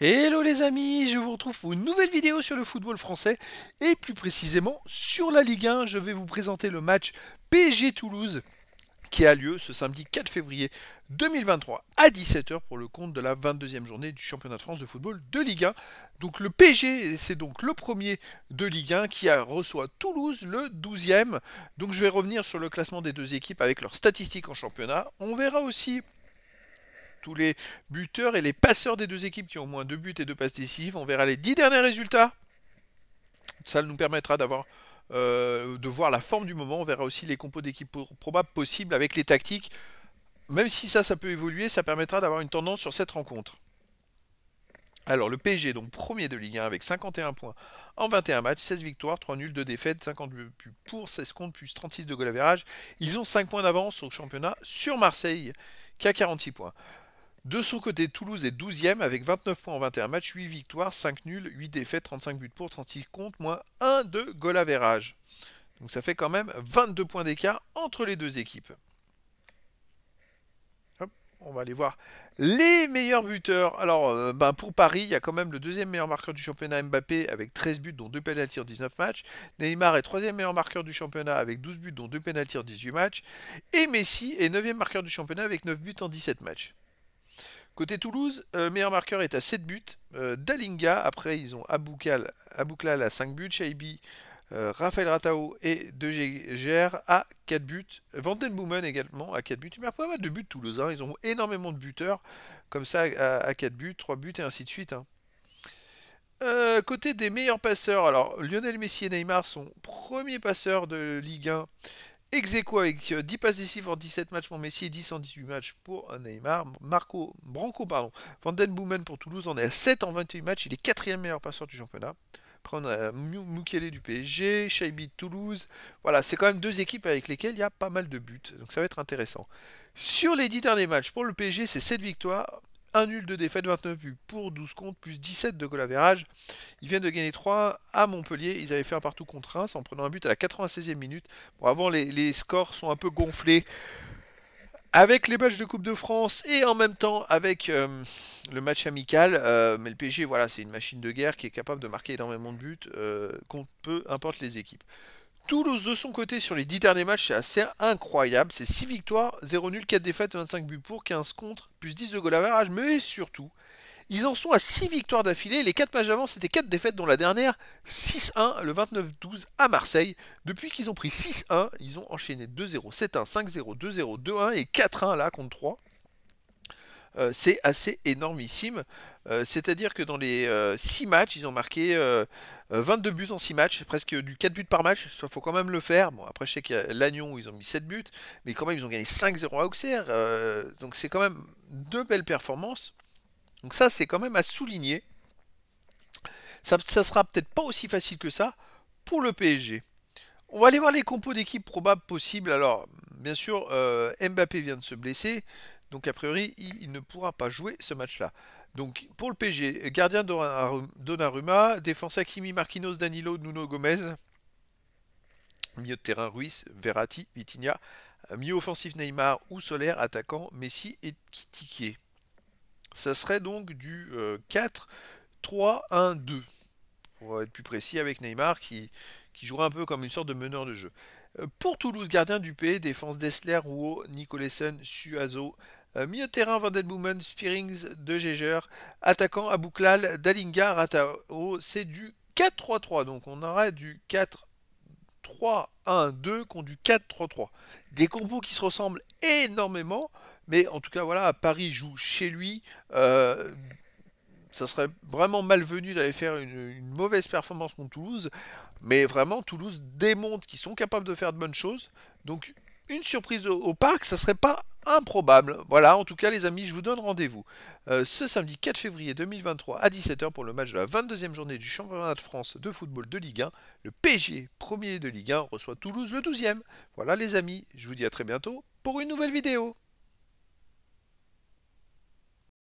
Hello les amis, je vous retrouve pour une nouvelle vidéo sur le football français et plus précisément sur la Ligue 1. Je vais vous présenter le match PG Toulouse qui a lieu ce samedi 4 février 2023 à 17h pour le compte de la 22e journée du championnat de France de football de Ligue 1. Donc le PG, c'est donc le premier de Ligue 1 qui reçoit Toulouse le 12e. Donc je vais revenir sur le classement des deux équipes avec leurs statistiques en championnat. On verra aussi tous les buteurs et les passeurs des deux équipes qui ont au moins deux buts et deux passes décisives. On verra les dix derniers résultats. Ça nous permettra d'avoir euh, de voir la forme du moment. On verra aussi les compos d'équipes probables possibles avec les tactiques. Même si ça, ça peut évoluer, ça permettra d'avoir une tendance sur cette rencontre. Alors le PSG, donc premier de Ligue 1 avec 51 points en 21 matchs, 16 victoires, 3 nuls, 2 défaites, 50 buts pour, 16 comptes, plus 36 de goal Ils ont 5 points d'avance au championnat sur Marseille qui a 46 points. De son côté, Toulouse est 12e avec 29 points en 21 matchs, 8 victoires, 5 nuls, 8 défaites, 35 buts pour, 36 comptes, moins 1 de goal average. Donc ça fait quand même 22 points d'écart entre les deux équipes. on va aller voir les meilleurs buteurs. Alors euh, ben, pour Paris, il y a quand même le deuxième meilleur marqueur du championnat Mbappé avec 13 buts dont 2 pénalties en 19 matchs. Neymar est troisième meilleur marqueur du championnat avec 12 buts dont 2 pénalties en 18 matchs. Et Messi est 9 neuvième marqueur du championnat avec 9 buts en 17 matchs. Côté Toulouse, euh, meilleur marqueur est à 7 buts. Euh, Dalinga, après ils ont Aboukal, Abouklal à 5 buts, Shaibi, euh, Raphaël Ratao et De à 4 buts. Boomen également à 4 buts. Il a pas mal de buts Toulouse, hein. ils ont énormément de buteurs, comme ça à, 4 buts, 3 buts et ainsi de suite. Hein. côté des meilleurs passeurs, alors Lionel Messi et Neymar sont premiers passeurs de Ligue 1 ex avec 10 euh, passes décisives en 17 matchs pour Messi et 10 en 18 matchs pour Neymar. Marco Branco pardon, Van Boomen pour Toulouse on est à 7 en 28 matchs. Il est quatrième meilleur passeur du championnat. Après, on Mukele du PSG, Shaibi de Toulouse. Voilà, c'est quand même deux équipes avec lesquelles il y a pas mal de buts. Donc ça va être intéressant. Sur les 10 derniers matchs, pour le PSG, c'est 7 victoires 1 nul de défaite, 29 buts pour 12 comptes, plus 17 de goal Il vient de gagner 3 à Montpellier. Ils avaient fait un partout contre Reims en prenant un but à la 96e minute. Bon, avant, les, scores sont un peu gonflés avec les matchs de Coupe de France et en même temps avec euh, le match amical. Euh, mais le PSG, voilà, c'est une machine de guerre qui est capable de marquer énormément de buts contre euh, peu importe les équipes. Toulouse de son côté sur les 10 derniers matchs, c'est assez incroyable. C'est 6 victoires, 0 nul, 4 défaites, 25 buts pour, 15 contre, plus 10 de goal à Mais surtout, ils en sont à 6 victoires d'affilée. Les 4 matchs avant, c'était 4 défaites, dont la dernière 6-1 le 29-12 à Marseille. Depuis qu'ils ont pris 6-1, ils ont enchaîné 2-0, 7-1, 5-0, 2-0, 2-1 et 4-1 là contre 3. Euh, c'est assez énormissime. Euh, c'est-à-dire que dans les 6 euh, matchs, ils ont marqué 22 buts en 6 matchs, presque du 4 buts par match, il faut quand même le faire. Bon, après, je sais qu'il y a l'Agnon où ils ont mis 7 buts, mais quand même, ils ont gagné 5-0 à Auxerre. donc, c'est quand même deux belles performances. Donc, ça, c'est quand même à souligner. Ça, sera peut-être pas aussi facile que ça pour le PSG. On va aller voir les compos d'équipe probables possibles. Alors, bien sûr, Mbappé vient de se blesser. Donc a priori, il, ne pourra pas jouer ce match-là. Donc pour le PG, gardien Donnarumma, défense Hakimi, Marquinhos, Danilo, Nuno Gomez, milieu de terrain Ruiz, Verratti, Vitinha, milieu offensif Neymar ou Soler, attaquant Messi et Kitiquier. Ça serait donc du 4, 3, 1, 2. Pour être plus précis, avec Neymar qui, qui un peu comme une sorte de meneur de jeu. Euh, pour Toulouse, gardien du P, défense Dessler, Rouault, Nicolessen, Suazo, euh, milieu de terrain Van Spearings de Geiger, attaquant Bouclal, Dalinga, Ratao, c'est du 4-3-3, donc on aurait du 4-3-1-2 contre du 4-3-3. Des combos qui se ressemblent énormément, mais en tout cas voilà, Paris joue chez lui. Euh, ça serait vraiment malvenu d'aller faire une, une, mauvaise performance contre Toulouse. Mais vraiment, Toulouse démontre qu'ils sont capables de faire de bonnes choses. Donc une surprise au, parc, ça serait pas improbable. Voilà, en tout cas les amis, je vous donne rendez-vous euh, ce samedi 4 février 2023 à 17h pour le match de la 22e journée du championnat de France de football de Ligue 1. Le PG premier de Ligue 1, reçoit Toulouse le 12e. Voilà les amis, je vous dis à très bientôt pour une nouvelle vidéo.